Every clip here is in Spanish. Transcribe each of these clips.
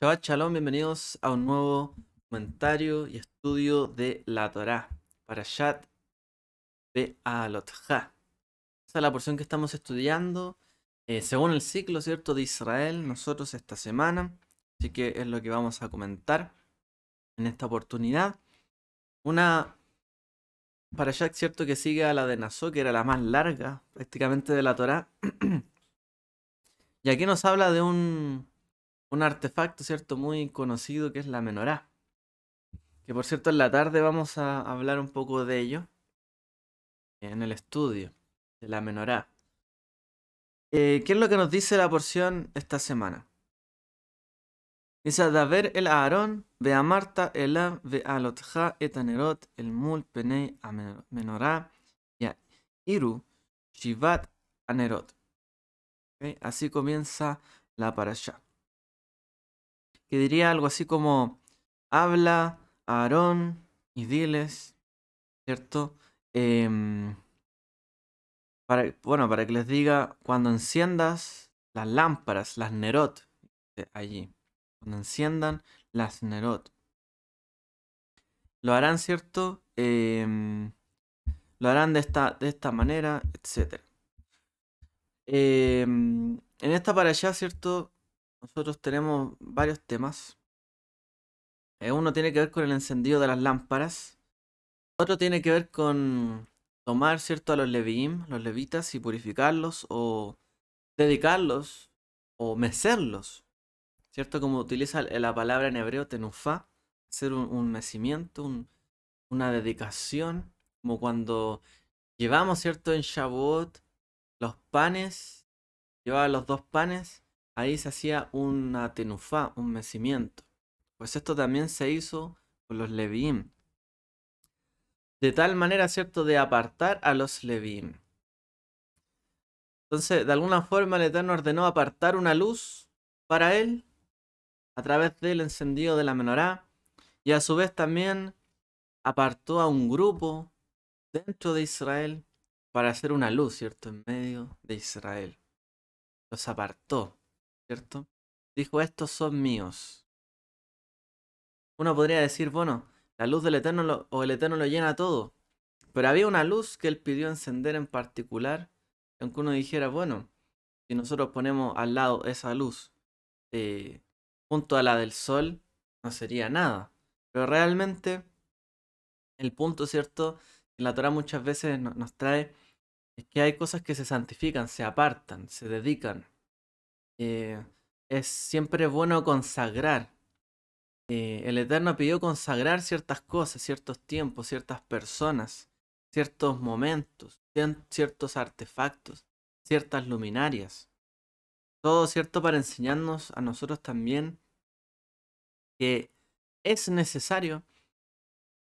Shabbat Shalom, bienvenidos a un nuevo comentario y estudio de la Torah para Shat Be'alotja. Esa es la porción que estamos estudiando eh, según el ciclo, ¿cierto?, de Israel, nosotros esta semana. Así que es lo que vamos a comentar en esta oportunidad. Una para Shat, ¿cierto?, que sigue a la de Nazó, que era la más larga prácticamente de la Torah. y aquí nos habla de un un artefacto, ¿cierto? Muy conocido que es la menorá. Que por cierto, en la tarde vamos a hablar un poco de ello en el estudio de la menorá. Eh, ¿Qué es lo que nos dice la porción esta semana? Dice, el Aarón, ve a Marta, ve a el Mul, Penei, a Menorá, y Iru, Shivat, Anerot. Así comienza la parasha diría algo así como, habla a Aarón y diles, ¿cierto? Em, para, bueno, para que les diga, cuando enciendas las lámparas, las Nerot, allí, cuando enciendan las Nerot, lo harán, ¿cierto? Em, lo harán de esta, de esta manera, etc. Em, en esta para allá, ¿cierto? Nosotros tenemos varios temas. Eh, uno tiene que ver con el encendido de las lámparas. Otro tiene que ver con tomar, ¿cierto?, a los leviim, los levitas, y purificarlos o dedicarlos o mecerlos. ¿Cierto? Como utiliza la palabra en hebreo tenufá, hacer un, mecimiento, una dedicación, como cuando llevamos, ¿cierto?, en Shavuot los panes, llevaba los dos panes ahí se hacía una tenufá, un mecimiento. Pues esto también se hizo con los Leviim. De tal manera, ¿cierto?, de apartar a los Leviim. Entonces, de alguna forma, el Eterno ordenó apartar una luz para él a través del encendido de la menorá y a su vez también apartó a un grupo dentro de Israel para hacer una luz, ¿cierto?, en medio de Israel. Los apartó. ¿cierto? Dijo, estos son míos. Uno podría decir, bueno, la luz del Eterno o el Eterno lo llena todo. Pero había una luz que él pidió encender en particular, aunque uno dijera, bueno, si nosotros ponemos al lado esa luz eh, junto a la del sol, no sería nada. Pero realmente el punto, ¿cierto? Que la Torah muchas veces nos trae es que hay cosas que se santifican, se apartan, se dedican. Eh, es siempre bueno consagrar. Eh, el Eterno pidió consagrar ciertas cosas, ciertos tiempos, ciertas personas, ciertos momentos, ciertos artefactos, ciertas luminarias. Todo cierto para enseñarnos a nosotros también que es necesario,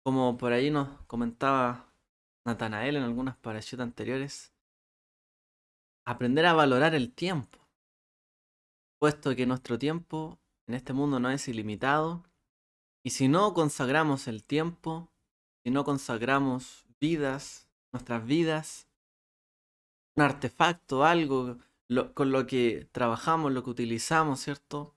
como por ahí nos comentaba Natanael en algunas parecidas anteriores, aprender a valorar el tiempo puesto que nuestro tiempo en este mundo no es ilimitado, y si no consagramos el tiempo, si no consagramos vidas, nuestras vidas, un artefacto, algo con lo que trabajamos, lo que utilizamos, ¿cierto?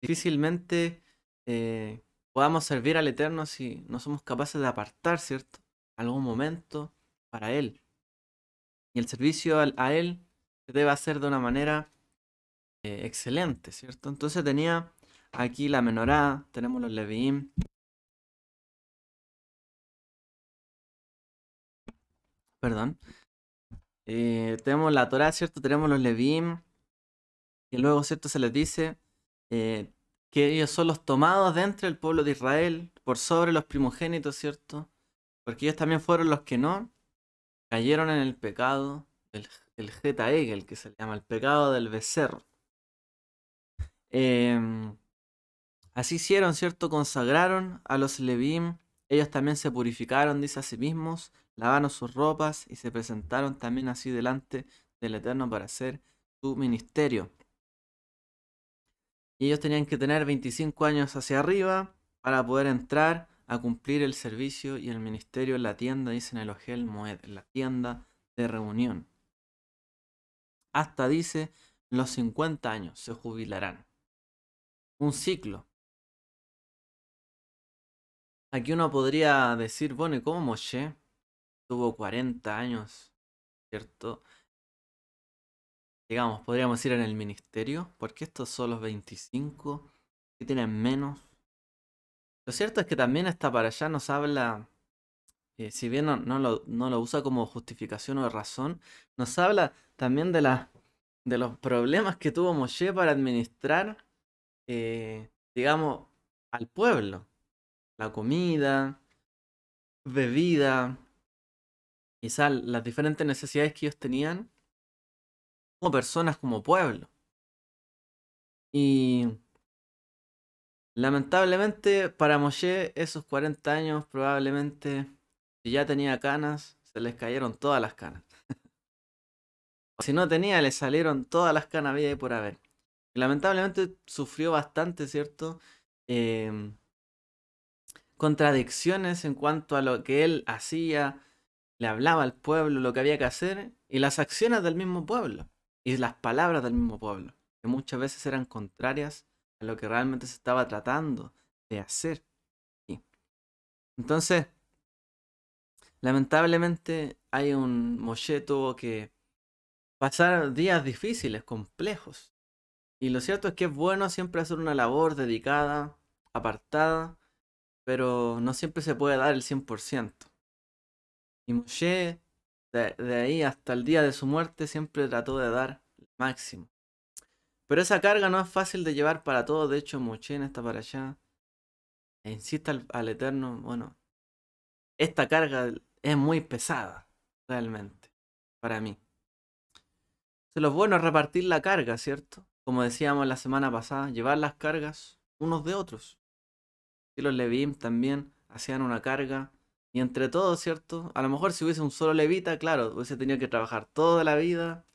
Difícilmente eh, podamos servir al Eterno si no somos capaces de apartar, ¿cierto? Algún momento para Él. Y el servicio a, a Él se debe hacer de una manera eh, excelente, ¿cierto? Entonces tenía aquí la menorá, tenemos los leviim. Perdón. Eh, tenemos la Torah, ¿cierto? Tenemos los leviim. Y luego, ¿cierto? Se les dice eh, que ellos son los tomados de entre el pueblo de Israel por sobre los primogénitos, ¿cierto? Porque ellos también fueron los que no cayeron en el pecado, el, el que se le llama el pecado del becerro. Em, así hicieron, ¿cierto? Consagraron a los Levim. Ellos también se purificaron, dice a sí mismos, lavaron sus ropas y se presentaron también así delante del Eterno para hacer su ministerio. Y ellos tenían que tener 25 años hacia arriba para poder entrar a cumplir el servicio y el ministerio en la tienda, dicen el Ogel Moed, en la tienda de reunión. Hasta dice los 50 años se jubilarán un ciclo. Aquí uno podría decir, bueno, ¿y cómo Moshe tuvo 40 años, cierto? Digamos, podríamos ir en el ministerio, porque estos son los 25 que tienen menos. Lo cierto es que también esta para allá nos habla, eh, si bien no, lo, usa como justificación o razón, nos habla también de, de los problemas que tuvo Moshe para administrar eh, digamos, al pueblo. La comida, bebida, quizás las diferentes necesidades que ellos tenían como personas, como pueblo. Y lamentablemente para Moshe esos 40 años probablemente, si ya tenía canas, se les cayeron todas las canas. o si no tenía, le salieron todas las canas vida y por haber lamentablemente sufrió bastante, ¿cierto? Em, contradicciones en cuanto a lo que él hacía, le hablaba al pueblo lo que había que hacer y las acciones del mismo pueblo y las palabras del mismo pueblo, que muchas veces eran contrarias a lo que realmente se estaba tratando de hacer. Entonces, lamentablemente hay un Moshe tuvo que pasar días difíciles, complejos, y lo cierto es que es bueno siempre hacer una labor dedicada, apartada, pero no siempre se puede dar el 100%. Y Moshe, de, ahí hasta el día de su muerte, siempre trató de dar el máximo. Pero esa carga no es fácil de llevar para todos. De hecho, Moshe en esta para allá e insiste al, Eterno, bueno, esta carga es muy pesada, realmente, para mí. se lo bueno repartir la carga, ¿cierto? como decíamos la semana pasada, llevar las cargas unos de otros. Y los Levim también hacían una carga. Y entre todos, ¿cierto? A lo mejor si hubiese un solo levita, claro, hubiese tenido que trabajar toda la vida,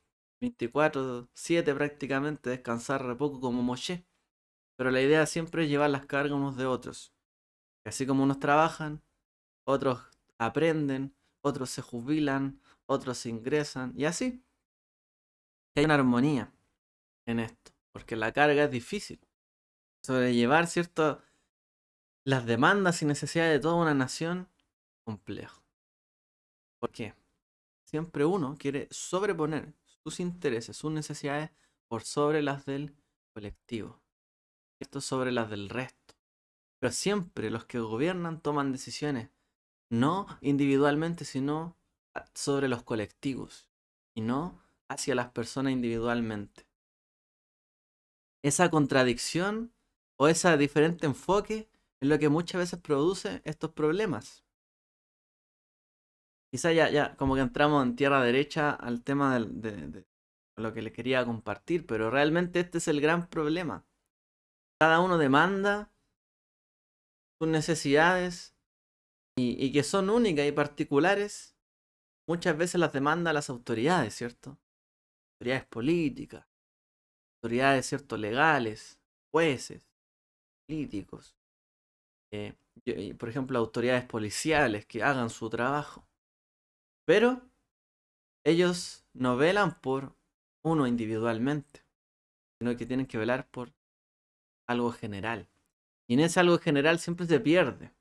24, 7 prácticamente, descansar poco como Moshe. Pero la idea siempre es llevar las cargas unos de otros. así como unos trabajan, otros aprenden, otros se jubilan, otros ingresan, y así. Hay una armonía en esto, porque la carga es difícil. Sobrellevar, ¿cierto? Las demandas y necesidades de toda una nación, complejo. ¿Por qué? Siempre uno quiere sobreponer sus intereses, sus necesidades por sobre las del colectivo, Sobre las del resto. Pero siempre los que gobiernan toman decisiones, no individualmente, sino sobre los colectivos, y no hacia las personas individualmente esa contradicción o ese diferente enfoque es lo que muchas veces produce estos problemas. Quizá ya, ya como que entramos en tierra derecha al tema de, lo que les quería compartir, pero realmente este es el gran problema. Cada uno demanda sus necesidades y, y que son únicas y particulares. Muchas veces las demanda las autoridades, ¿cierto? Autoridades políticas, autoridades ¿cierto? legales, jueces, políticos, eh, por ejemplo, autoridades policiales que hagan su trabajo. Pero ellos no velan por uno individualmente, sino que tienen que velar por algo general. Y en ese algo general siempre se pierde.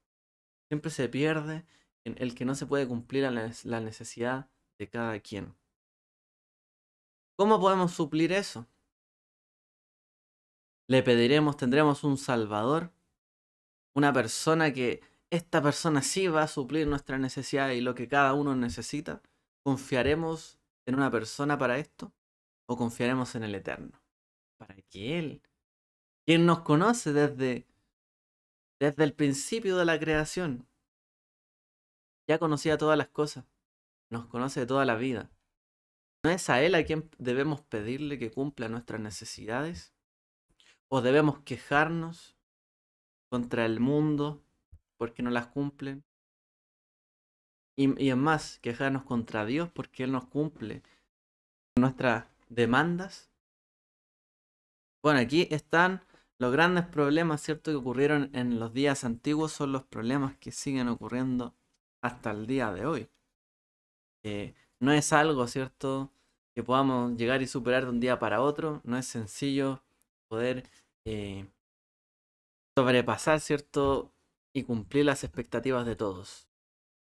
Siempre se pierde en el que no se puede cumplir la necesidad de cada quien. ¿Cómo podemos suplir eso? Le pediremos, tendremos un Salvador, una persona que esta persona sí va a suplir nuestras necesidad y lo que cada uno necesita. ¿Confiaremos en una persona para esto? ¿O confiaremos en el Eterno? Para quién? Él, quien nos conoce desde, desde el principio de la creación, ya conocía todas las cosas, nos conoce de toda la vida. ¿No es a Él a quien debemos pedirle que cumpla nuestras necesidades? o debemos quejarnos contra el mundo porque no las cumplen. Y, es más, quejarnos contra Dios porque Él nos cumple nuestras demandas. Bueno, aquí están los grandes problemas, ¿cierto?, que ocurrieron en los días antiguos, son los problemas que siguen ocurriendo hasta el día de hoy. Eh, no es algo, ¿cierto?, que podamos llegar y superar de un día para otro. No es sencillo poder eh, sobrepasar, ¿cierto? Y cumplir las expectativas de todos.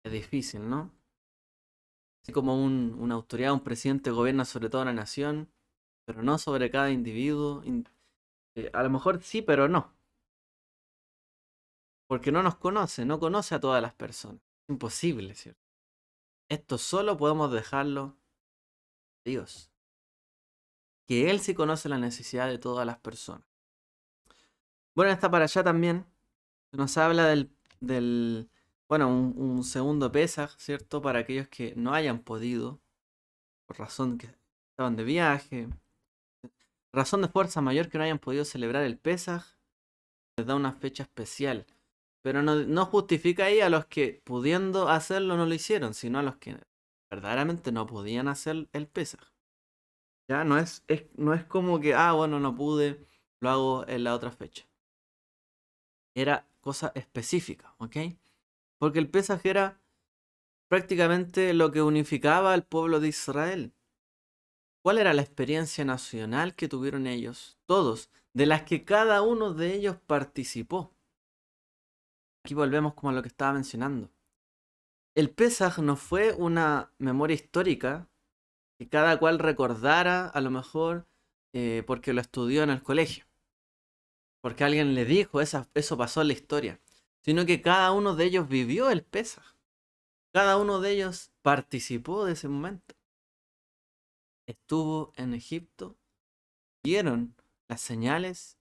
Es difícil, ¿no? Así como un, una autoridad, un presidente gobierna sobre toda la nación, pero no sobre cada individuo. Eh, a lo mejor sí, pero no. Porque no nos conoce, no conoce a todas las personas. Imposible, ¿cierto? Esto solo podemos dejarlo a Dios. Que Él sí conoce la necesidad de todas las personas. Bueno, está para allá también. Nos habla del, del bueno, un, segundo Pesaj, ¿cierto? Para aquellos que no hayan podido, por razón que estaban de viaje, razón de fuerza mayor que no hayan podido celebrar el Pesaj, les da una fecha especial. Pero no, justifica ahí a los que pudiendo hacerlo no lo hicieron, sino a los que verdaderamente no podían hacer el Pesaj. Ya no es, es, no es como que, ah, bueno, no pude, lo hago en la otra fecha era cosa específica, ¿ok? Porque el Pesaj era prácticamente lo que unificaba al pueblo de Israel. ¿Cuál era la experiencia nacional que tuvieron ellos? Todos, de las que cada uno de ellos participó. Aquí volvemos como a lo que estaba mencionando. El Pesaj no fue una memoria histórica que cada cual recordara a lo mejor eh, porque lo estudió en el colegio porque alguien le dijo, esa, eso pasó en la historia, sino que cada uno de ellos vivió el Pesaj. Cada uno de ellos participó de ese momento. Estuvo en Egipto, vieron las señales,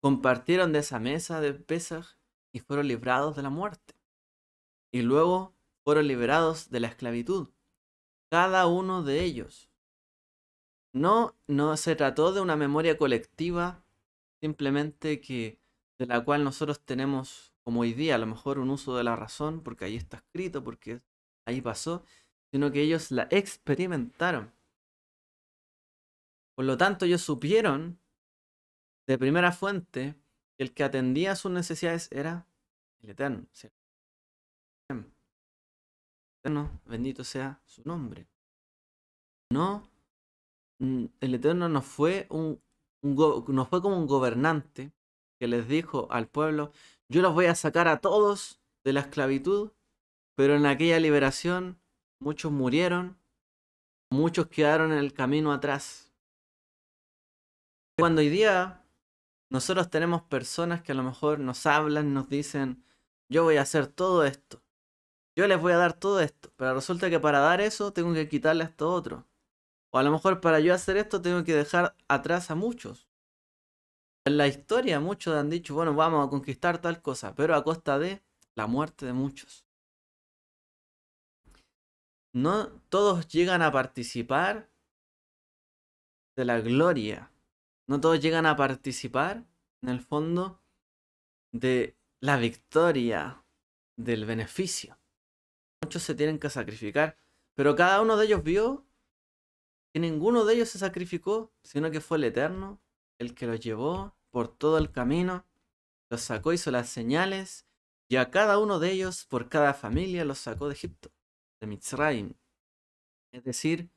compartieron de esa mesa de Pesaj y fueron librados de la muerte. Y luego fueron liberados de la esclavitud. Cada uno de ellos. No, no se trató de una memoria colectiva simplemente que de la cual nosotros tenemos como hoy día a lo mejor un uso de la razón porque ahí está escrito, porque ahí pasó, sino que ellos la experimentaron. Por lo tanto, ellos supieron de primera fuente que el que atendía a sus necesidades era el Eterno. Eterno, bendito sea su nombre. No, mm, el Eterno no fue un nos fue como un gobernante que les dijo al pueblo, yo los voy a sacar a todos de la esclavitud, pero en aquella liberación muchos murieron, muchos quedaron en el camino atrás. Cuando hoy día nosotros tenemos personas que a lo mejor nos hablan, nos dicen, yo voy a hacer todo esto, yo les voy a dar todo esto, pero resulta que para dar eso tengo que a todo otro. O a lo mejor para yo hacer esto tengo que dejar atrás a muchos. En la historia muchos han dicho, bueno, vamos a conquistar tal cosa, pero a costa de la muerte de muchos. No todos llegan a participar de la gloria. No todos llegan a participar, en el fondo, de la victoria, del beneficio. Muchos se tienen que sacrificar, pero cada uno de ellos vio ninguno de ellos se sacrificó, sino que fue el Eterno el que los llevó por todo el camino, los sacó, hizo las señales, y a cada uno de ellos, por cada familia, los sacó de Egipto, de Mitzrayim. Es decir,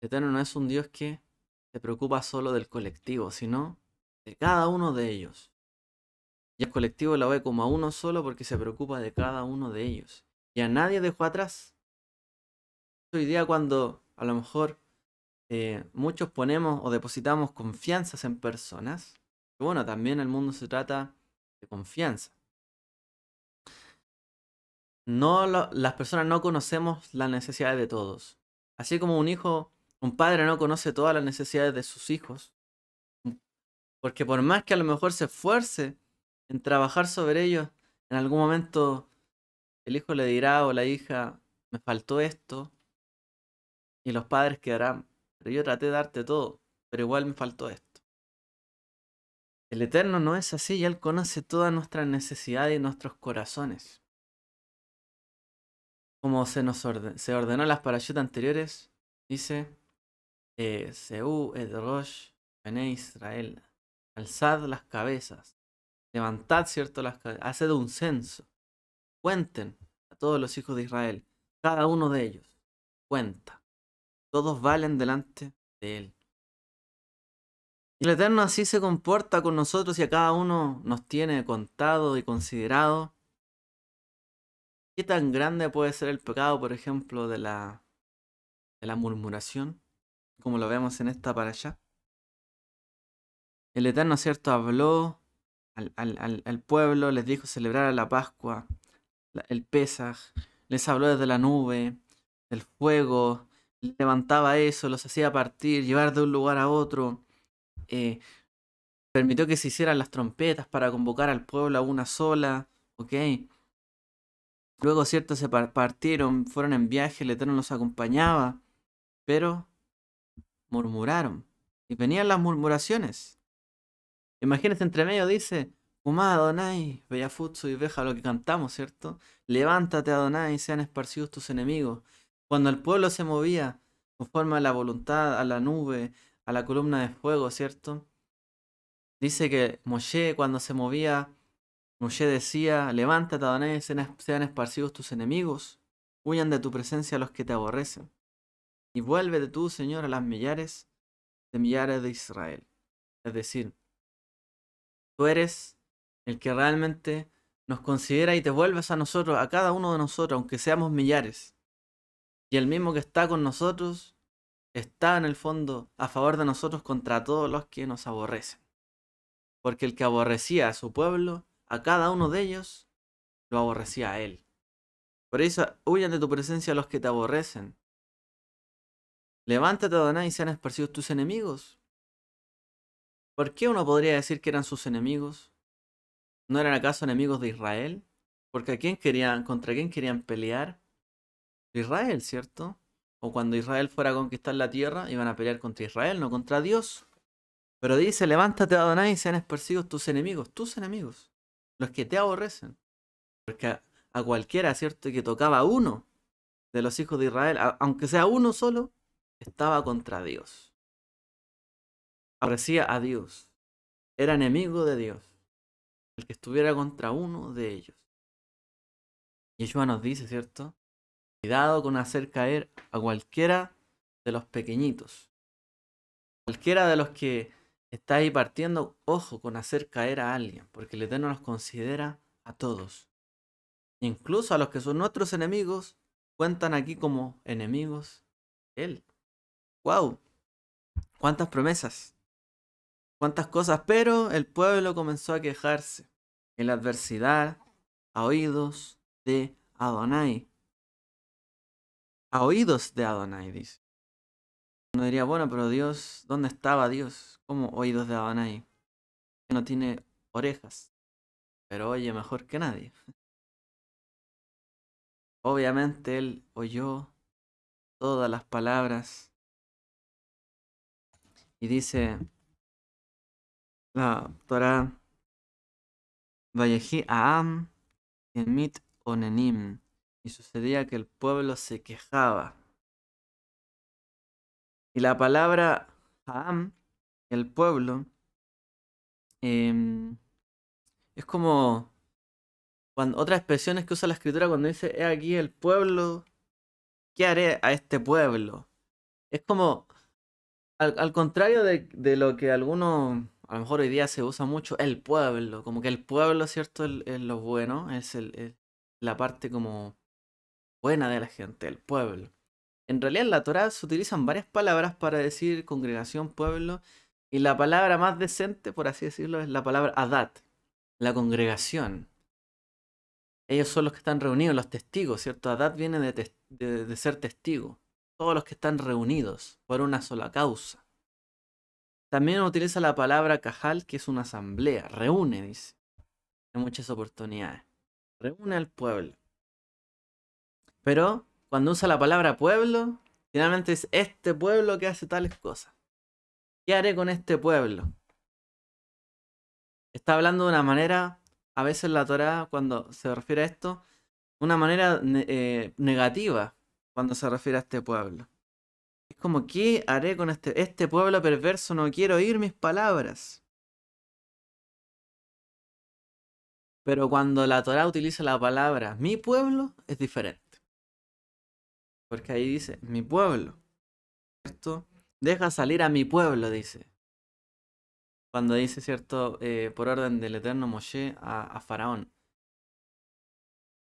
el Eterno no es un Dios que se preocupa solo del colectivo, sino de cada uno de ellos. Y el colectivo lo ve como a uno solo porque se preocupa de cada uno de ellos. Y a nadie dejó atrás. Hoy día cuando a lo mejor eh, muchos ponemos o depositamos confianzas en personas. bueno, también el mundo se trata de confianza. No las personas no conocemos las necesidades de todos. Así como un hijo, un padre no conoce todas las necesidades de sus hijos. Porque por más que a lo mejor se esfuerce en trabajar sobre ellos, en algún momento el hijo le dirá o la hija, me faltó esto. Y los padres quedarán yo traté de darte todo, pero igual me faltó esto. El Eterno no es así y Él conoce todas nuestras necesidades y nuestros corazones. Como se nos en se ordenó las parachutas anteriores, dice, eh, Seú, Edrosh, Israel, alzad las cabezas, levantad, ¿cierto? Las cabezas, haced un censo, cuenten a todos los hijos de Israel, cada uno de ellos, cuenta todos valen delante de Él. el Eterno así se comporta con nosotros y a cada uno nos tiene contado y considerado. ¿Qué tan grande puede ser el pecado, por ejemplo, de la, de la murmuración, como lo vemos en esta para allá? El Eterno, ¿cierto?, habló al, pueblo, les dijo celebrar a la Pascua, el Pesaj, les habló desde la nube, del fuego, levantaba eso, los hacía partir, llevar de un lugar a otro. Eh, permitió que se hicieran las trompetas para convocar al pueblo a una sola, ¿ok? Luego, cierto, se partieron, fueron en viaje, el Eterno los acompañaba, pero murmuraron. Y venían las murmuraciones. Imagínense, entre medio dice, Humá Adonai, Bellafutsu y veja lo que cantamos, ¿cierto? Levántate Adonai, sean esparcidos tus enemigos. Cuando el pueblo se movía conforme a la voluntad, a la nube, a la columna de fuego, ¿cierto? Dice que Moshe cuando se movía, Moshe decía, levántate, Adonai, sean esparcidos tus enemigos, huyan de tu presencia los que te aborrecen, y de tú, Señor, a las millares de millares de Israel. Es decir, tú eres el que realmente nos considera y te vuelves a nosotros, a cada uno de nosotros, aunque seamos millares. Y el mismo que está con nosotros está en el fondo a favor de nosotros contra todos los que nos aborrecen. Porque el que aborrecía a su pueblo, a cada uno de ellos, lo aborrecía a él. Por eso huyan de tu presencia los que te aborrecen. Levántate, Adonai, y sean esparcidos tus enemigos. ¿Por qué uno podría decir que eran sus enemigos? ¿No eran acaso enemigos de Israel? ¿Porque a quién querían, contra quién querían pelear? Israel, ¿cierto? O cuando Israel fuera a conquistar la tierra, iban a pelear contra Israel, no contra Dios. Pero dice, levántate Adonai y sean esparcidos tus enemigos, tus enemigos, los que te aborrecen. Porque a, cualquiera, ¿cierto? Que tocaba a uno de los hijos de Israel, aunque sea uno solo, estaba contra Dios. Aborrecía a Dios. Era enemigo de Dios. El que estuviera contra uno de ellos. Yeshua nos dice, ¿cierto? Cuidado con hacer caer a cualquiera de los pequeñitos. Cualquiera de los que está ahí partiendo, ojo con hacer caer a alguien, porque el Eterno nos considera a todos. Incluso a los que son nuestros enemigos, cuentan aquí como enemigos. Él. ¡Wow! ¿Cuántas promesas? ¿Cuántas cosas? Pero el pueblo comenzó a quejarse. En la adversidad, a oídos de Adonai a oídos de Adonai, dice. Uno diría, bueno, pero Dios, ¿dónde estaba Dios? ¿Cómo oídos de Adonai? Que no tiene orejas, pero oye mejor que nadie. Obviamente él oyó todas las palabras y dice la Torah, Vayehi Aam, yemit Onenim y sucedía que el pueblo se quejaba. Y la palabra Haam, el pueblo, em, es como cuando, otras expresiones que usa la escritura cuando dice, he aquí el pueblo, ¿qué haré a este pueblo? Es como, al, contrario de, lo que algunos, a lo mejor hoy día se usa mucho, el pueblo, como que el pueblo, ¿cierto? Es lo bueno, es la parte como buena de la gente, el pueblo. En realidad en la Torah se utilizan varias palabras para decir congregación, pueblo, y la palabra más decente, por así decirlo, es la palabra adat, la congregación. Ellos son los que están reunidos, los testigos, ¿cierto? Adat viene de, ser testigo. Todos los que están reunidos por una sola causa. También utiliza la palabra cajal, que es una asamblea, reúne, dice, en muchas oportunidades. Reúne al pueblo. Pero cuando usa la palabra pueblo, finalmente es este pueblo que hace tales cosas. ¿Qué haré con este pueblo? Está hablando de una manera, a veces la Torah, cuando se refiere a esto, una manera eh, negativa cuando se refiere a este pueblo. Es como, ¿qué haré con este, este pueblo perverso? No quiero oír mis palabras. Pero cuando la Torah utiliza la palabra mi pueblo, es diferente. Porque ahí dice, mi pueblo. esto Deja salir a mi pueblo, dice. Cuando dice, ¿cierto? Eh, por orden del eterno Moshe a, a Faraón.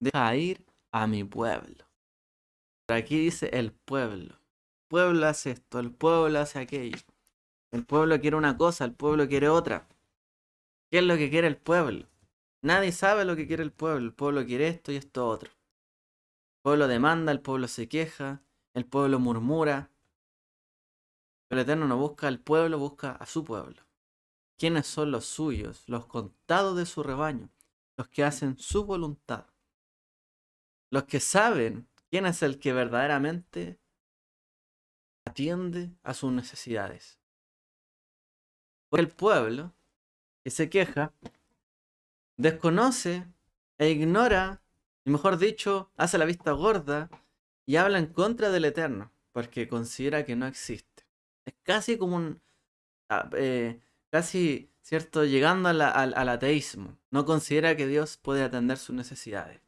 Deja ir a mi pueblo. Pero aquí dice el pueblo. El pueblo hace esto, el pueblo hace aquello. El pueblo quiere una cosa, el pueblo quiere otra. ¿Qué es lo que quiere el pueblo? Nadie sabe lo que quiere el pueblo. El pueblo quiere esto y esto otro. El pueblo demanda, el pueblo se queja, el pueblo murmura. Pero el Eterno no busca al pueblo, busca a su pueblo. ¿Quiénes son los suyos? Los contados de su rebaño, los que hacen su voluntad. Los que saben quién es el que verdaderamente atiende a sus necesidades. Porque el pueblo que se queja desconoce e ignora y mejor dicho, hace la vista gorda y habla en contra del Eterno, porque considera que no existe. Es casi como un... Ah, eh, casi, ¿cierto? Llegando al, ateísmo. No considera que Dios puede atender sus necesidades.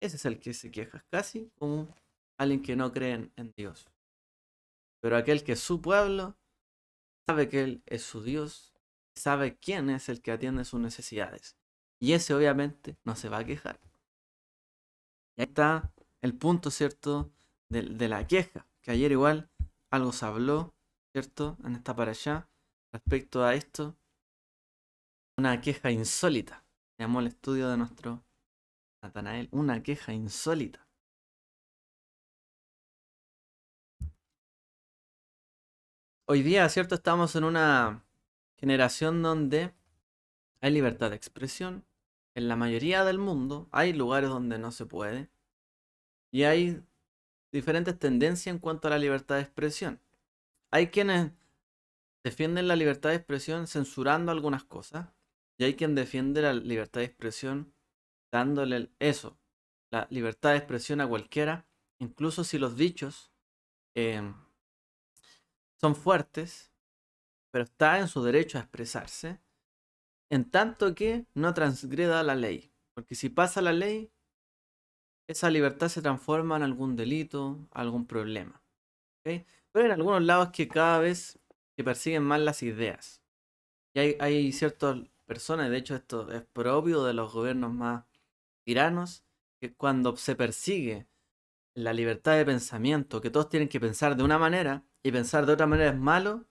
Ese es el que se queja, casi como alguien que no cree en, Dios. Pero aquel que es su pueblo sabe que Él es su Dios, sabe quién es el que atiende sus necesidades. Y ese obviamente no se va a quejar. Y ahí está el punto, ¿cierto? De, la queja, que ayer igual algo se habló, ¿cierto? En esta para allá, respecto a esto. Una queja insólita, llamó el estudio de nuestro Natanael, una queja insólita. Hoy día, ¿cierto? Estamos en una generación donde hay libertad de expresión, en la mayoría del mundo hay lugares donde no se puede y hay diferentes tendencias en cuanto a la libertad de expresión. Hay quienes defienden la libertad de expresión censurando algunas cosas y hay quien defiende la libertad de expresión dándole eso, la libertad de expresión a cualquiera, incluso si los dichos em, son fuertes, pero está en su derecho a expresarse en tanto que no transgreda la ley. Porque si pasa la ley, esa libertad se transforma en algún delito, algún problema. Pero en algunos lados que cada vez se persiguen más las ideas. Y hay, hay ciertas personas, de hecho esto es propio de los gobiernos más tiranos, que cuando se persigue la libertad de pensamiento, que todos tienen que pensar de una manera y pensar de otra manera es malo,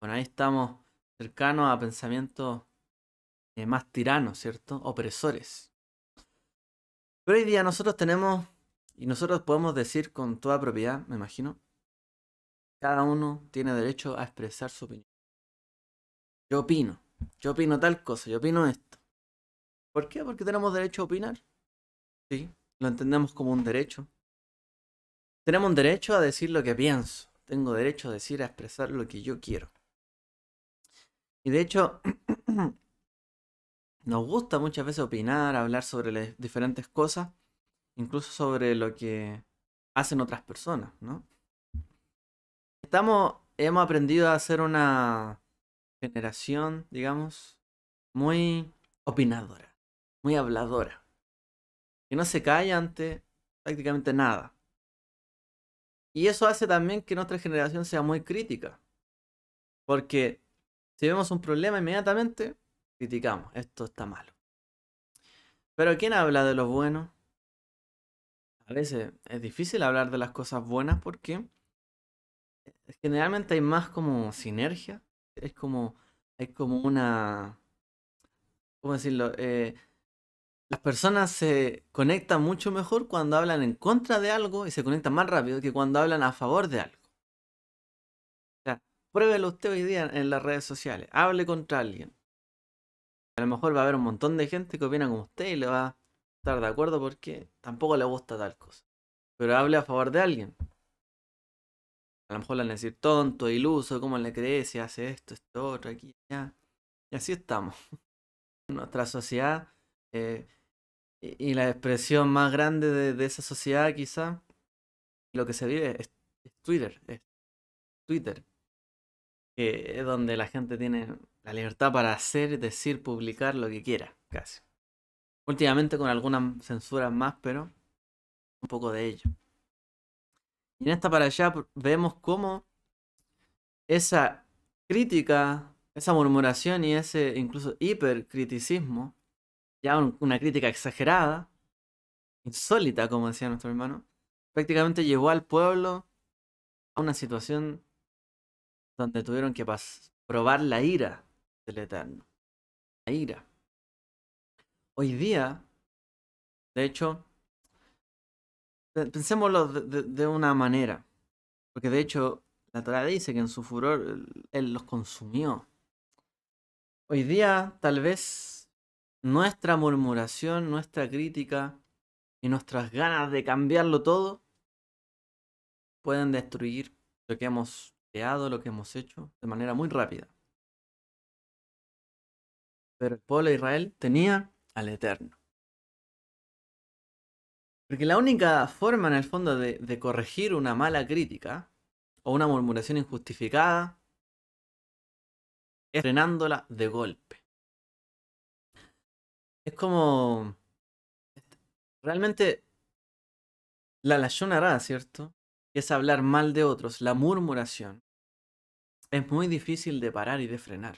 bueno, ahí estamos cercanos a pensamientos eh, más tiranos, ¿cierto? Opresores. Pero hoy día nosotros tenemos, y nosotros podemos decir con toda propiedad, me imagino, cada uno tiene derecho a expresar su opinión. Yo opino, yo opino tal cosa, yo opino esto. ¿Por qué? Porque tenemos derecho a opinar. Sí, lo entendemos como un derecho. Tenemos un derecho a decir lo que pienso. Tengo derecho a decir, a expresar lo que yo quiero. Y de hecho, nos gusta muchas veces opinar, hablar sobre las diferentes cosas, incluso sobre lo que hacen otras personas, ¿no? Estamos, hemos aprendido a ser una generación, digamos, muy opinadora, muy habladora, que no se calla ante prácticamente nada. Y eso hace también que nuestra generación sea muy crítica, porque si vemos un problema inmediatamente, criticamos, esto está malo. Pero ¿quién habla de lo bueno? A veces es difícil hablar de las cosas buenas porque eh, generalmente hay más como sinergia, es como, como una, ¿cómo decirlo? Eh, las personas se conectan mucho mejor cuando hablan en contra de algo y se conectan más rápido que cuando hablan a favor de algo. O pruébelo usted hoy día en las redes sociales, hable contra alguien a lo mejor va a haber un montón de gente que opina como usted y le va a estar de acuerdo porque tampoco le gusta tal cosa. Pero hable a favor de alguien. A lo mejor le van a decir tonto, iluso, ¿cómo le crees? Si hace esto, esto, otro, aquí, allá. Y así estamos. Nuestra sociedad eh, y, la expresión más grande de, esa sociedad quizá, lo que se vive es, es Twitter. Es Twitter que es donde la gente tiene la libertad para hacer, decir, publicar lo que quiera, casi. Últimamente con algunas censuras más, pero un poco de ello. Y en esta para allá vemos cómo esa crítica, esa murmuración y ese incluso hipercriticismo, ya una crítica exagerada, insólita, como decía nuestro hermano, prácticamente llevó al pueblo a una situación donde tuvieron que probar la ira del Eterno. La ira. Hoy día, de hecho, pensémoslo de, una manera, porque de hecho la Torah dice que en su furor Él los consumió. Hoy día, tal vez, nuestra murmuración, nuestra crítica y nuestras ganas de cambiarlo todo pueden destruir lo que hemos lo que hemos hecho, de manera muy rápida. Pero el pueblo de Israel tenía al Eterno. Porque la única forma en el fondo de, corregir una mala crítica o una murmuración injustificada es frenándola de golpe. Es como... Realmente la hará, ¿cierto? es hablar mal de otros, la murmuración, es muy difícil de parar y de frenar.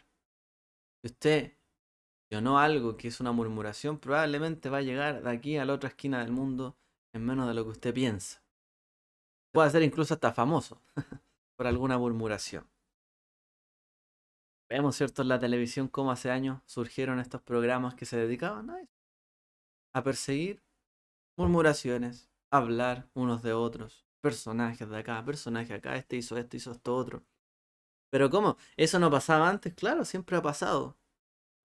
Si usted no algo que es una murmuración, probablemente va a llegar de aquí a la otra esquina del mundo en menos de lo que usted piensa. Puede ser incluso hasta famoso por alguna murmuración. Vemos, ¿cierto?, en la televisión cómo hace años surgieron estos programas que se dedicaban a perseguir murmuraciones, hablar unos de otros personajes de acá, personaje acá, este hizo esto, hizo esto otro. Pero ¿cómo? ¿Eso no pasaba antes? Claro, siempre ha pasado.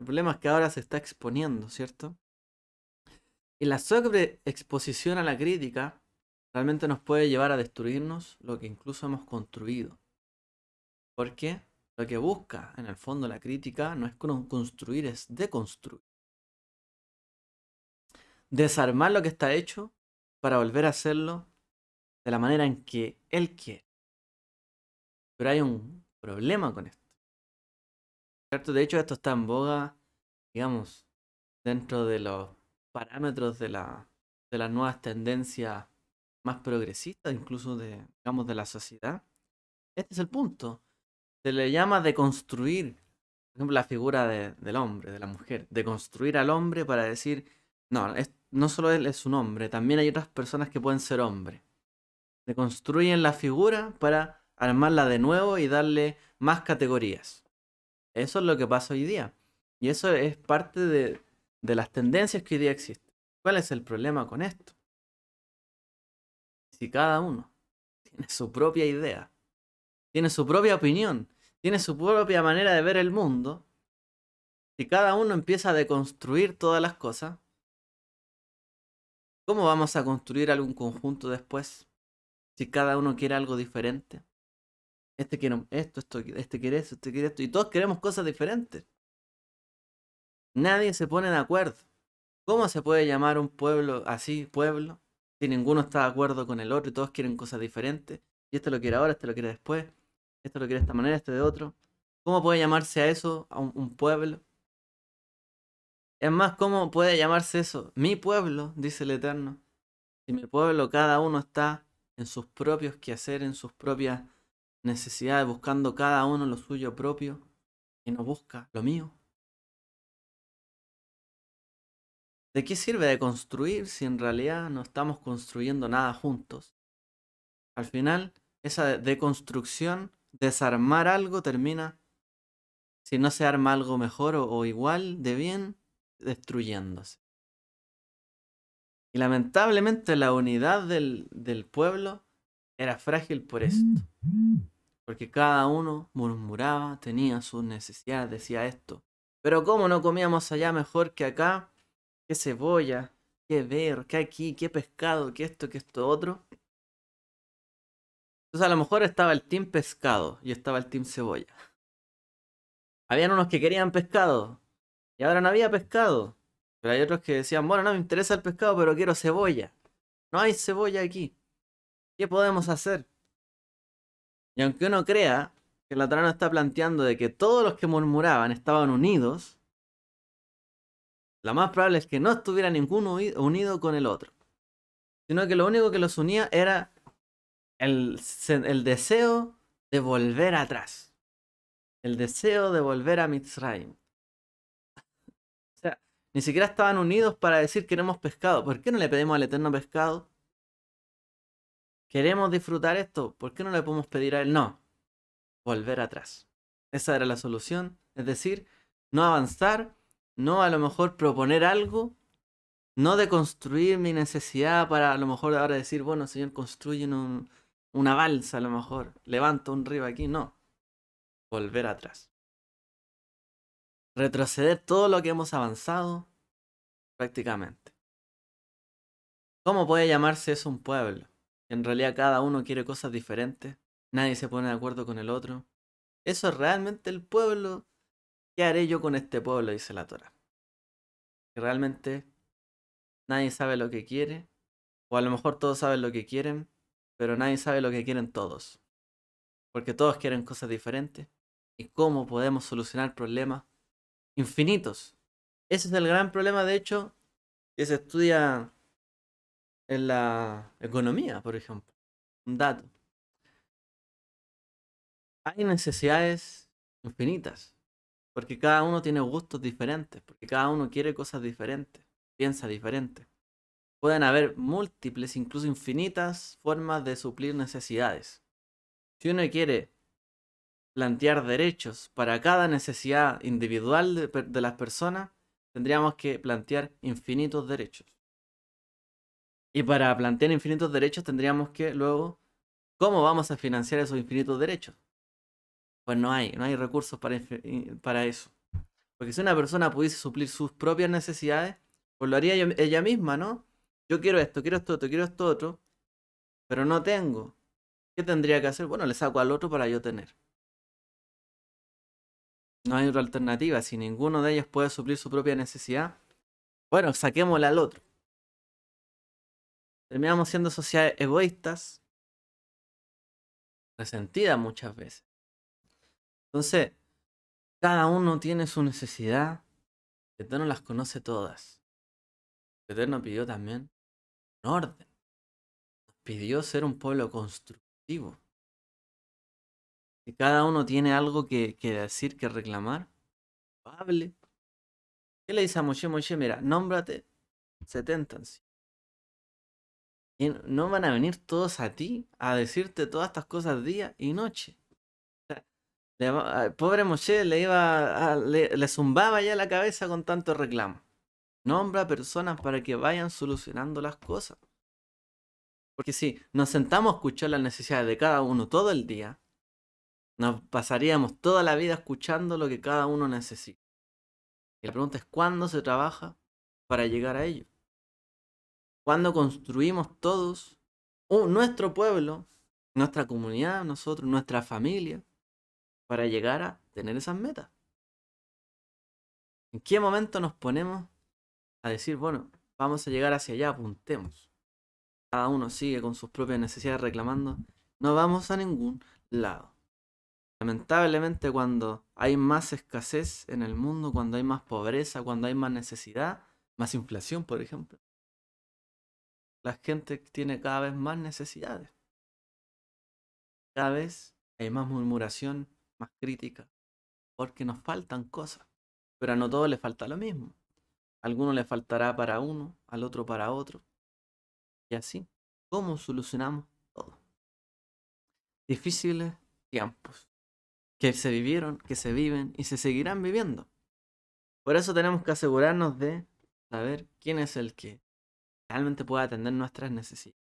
El problema es que ahora se está exponiendo, ¿cierto? Y la sobreexposición a la crítica realmente nos puede llevar a destruirnos lo que incluso hemos construido. Porque lo que busca en el fondo la crítica no es construir, es deconstruir. Desarmar lo que está hecho para volver a hacerlo de la manera en que Él quiere. Pero hay un problema con esto. De hecho, esto está en boga, digamos, dentro de los parámetros de, las nuevas tendencias más progresistas, incluso de, digamos, de la sociedad. Este es el punto. Se le llama deconstruir, por ejemplo, la figura del hombre, de la mujer. Deconstruir al hombre para decir, no, no solo él es un hombre, también hay otras personas que pueden ser hombres. Deconstruyen la figura para armarla de nuevo y darle más categorías. Eso es lo que pasa hoy día. Y eso es parte de, de las tendencias que hoy día existen. ¿Cuál es el problema con esto? Si cada uno tiene su propia idea, tiene su propia opinión, tiene su propia manera de ver el mundo, si cada uno empieza a deconstruir todas las cosas, ¿cómo vamos a construir algún conjunto después? Si cada uno quiere algo diferente. Este quiere esto, esto, este quiere eso, este quiere esto. Y todos queremos cosas diferentes. Nadie se pone de acuerdo. ¿Cómo se puede llamar un pueblo así, pueblo? Si ninguno está de acuerdo con el otro y todos quieren cosas diferentes. Y este lo quiere ahora, este lo quiere después. Este lo quiere de esta manera, este de otro. ¿Cómo puede llamarse a eso a un pueblo? Es más, ¿cómo puede llamarse eso? Mi pueblo, dice el Eterno. Si mi pueblo cada uno está en sus propios quehaceres, en sus propias necesidades, buscando cada uno lo suyo propio y no busca lo mío. ¿De qué sirve de construir si en realidad no estamos construyendo nada juntos? Al final, esa deconstrucción, desarmar algo, termina, si no se arma algo mejor o igual de bien, destruyéndose. Y lamentablemente la unidad del, pueblo era frágil por esto. Porque cada uno murmuraba, tenía sus necesidades, decía esto. Pero ¿cómo no comíamos allá mejor que acá? ¿Qué cebolla? ¿Qué ver? ¿Qué aquí? ¿Qué pescado? ¿Qué esto? ¿Qué esto otro? Entonces a lo mejor estaba el team pescado y estaba el team cebolla. Habían unos que querían pescado y ahora no había pescado. Pero hay otros que decían, bueno, no me interesa el pescado, pero quiero cebolla. No hay cebolla aquí. ¿Qué podemos hacer? Y aunque uno crea que la trama está planteando de que todos los que murmuraban estaban unidos, lo más probable es que no estuviera ninguno unido con el otro. Sino que lo único que los unía era el, el deseo de volver atrás. El deseo de volver a Mitzrayim. Ni siquiera estaban unidos para decir queremos pescado. ¿Por qué no le pedimos al eterno pescado? ¿Queremos disfrutar esto? ¿Por qué no le podemos pedir a él? No. Volver atrás. Esa era la solución. Es decir, no avanzar, no a lo mejor proponer algo, no deconstruir mi necesidad para a lo mejor ahora decir, bueno, Señor, construyen un, una balsa a lo mejor, levanto un río aquí. No. Volver atrás retroceder todo lo que hemos avanzado prácticamente. ¿Cómo puede llamarse eso un pueblo? En realidad cada uno quiere cosas diferentes, nadie se pone de acuerdo con el otro. Eso es realmente el pueblo. ¿Qué haré yo con este pueblo? Dice la Torah. realmente nadie sabe lo que quiere, o a lo mejor todos saben lo que quieren, pero nadie sabe lo que quieren todos. Porque todos quieren cosas diferentes. ¿Y cómo podemos solucionar problemas infinitos. Ese es el gran problema, de hecho, que se estudia en la economía, por ejemplo. Un dato. Hay necesidades infinitas, porque cada uno tiene gustos diferentes, porque cada uno quiere cosas diferentes, piensa diferente. Pueden haber múltiples, incluso infinitas, formas de suplir necesidades. Si uno quiere plantear derechos. Para cada necesidad individual de, las personas, tendríamos que plantear infinitos derechos. Y para plantear infinitos derechos, tendríamos que luego, ¿cómo vamos a financiar esos infinitos derechos? Pues no hay, no hay recursos para, para eso. Porque si una persona pudiese suplir sus propias necesidades, pues lo haría ella misma, ¿no? Yo quiero esto, quiero esto, quiero esto, otro, pero no tengo. ¿Qué tendría que hacer? Bueno, le saco al otro para yo tener. No hay otra alternativa. Si ninguno de ellos puede suplir su propia necesidad, bueno, saquémosla al otro. Terminamos siendo sociedades egoístas, resentidas muchas veces. Entonces, cada uno tiene su necesidad. El Eterno las conoce todas. El Eterno pidió también un orden. pidió ser un pueblo constructivo cada uno tiene algo que, decir, que reclamar, hable. ¿Qué le dice a Moshe? Moshe, mira, nómbrate 70. Y no van a venir todos a ti a decirte todas estas cosas día y noche. Eh, pobre Moshe le iba le, le, zumbaba ya la cabeza con tanto reclamo. Nombra personas para que vayan solucionando las cosas. Porque si nos sentamos a escuchar las necesidades de cada uno todo el día, nos pasaríamos toda la vida escuchando lo que cada uno necesita. Y la pregunta es cuándo se trabaja para llegar a ello. ¿Cuándo construimos todos nuestro pueblo, nuestra comunidad, nosotros, nuestra familia, para llegar a tener esas metas? ¿En qué momento nos ponemos a decir, bueno, vamos a llegar hacia allá, apuntemos? Cada uno sigue con sus propias necesidades reclamando, no vamos a ningún lado. Lamentablemente cuando hay más escasez en el mundo, cuando hay más pobreza, cuando hay más necesidad, más inflación, por ejemplo, la gente tiene cada vez más necesidades. Cada vez hay más murmuración, más crítica, porque nos faltan cosas. Pero a no todos les falta lo mismo. alguno le faltará para uno, al otro para otro. Y así, ¿cómo solucionamos todo? Difíciles tiempos que se vivieron, que se viven y se seguirán viviendo. Por eso tenemos que asegurarnos de saber quién es el que realmente puede atender nuestras necesidades.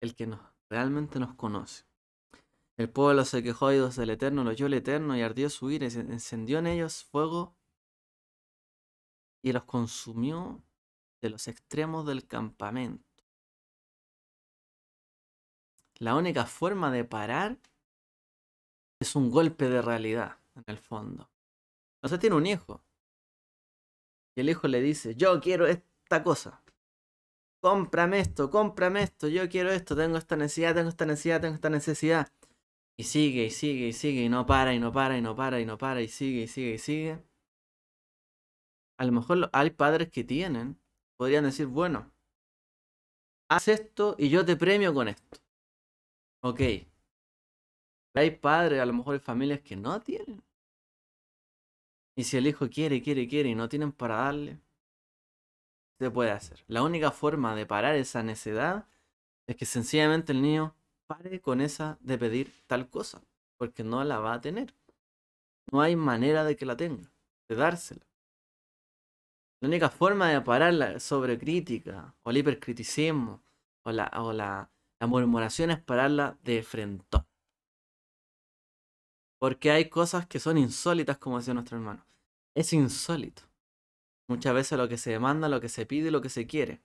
El que nos, realmente nos conoce. El pueblo se quejó y del Eterno, lo oyó el Eterno y ardió su ira y se encendió en ellos fuego y los consumió de los extremos del campamento. La única forma de parar es un golpe de realidad, en el fondo. O sea, tiene un hijo. Y el hijo le dice, yo quiero esta cosa. Cómprame esto, cómprame esto, yo quiero esto, tengo esta necesidad, tengo esta necesidad, tengo esta necesidad. Y sigue y sigue y sigue y no para y no para y no para y no para y sigue y sigue y sigue. A lo mejor hay padres que tienen, podrían decir, bueno, haz esto y yo te premio con esto. Ok, hay padres, a lo mejor hay familias que no tienen. Y si el hijo quiere, quiere, quiere y no tienen para darle, se puede hacer. La única forma de parar esa necedad es que sencillamente el niño pare con esa de pedir tal cosa, porque no la va a tener. No hay manera de que la tenga, de dársela. La única forma de parar la sobrecrítica o el hipercriticismo o la, o la, murmuración es pararla de frente. Porque hay cosas que son insólitas, como decía nuestro hermano. Es insólito. Muchas veces lo que se demanda, lo que se pide, lo que se quiere.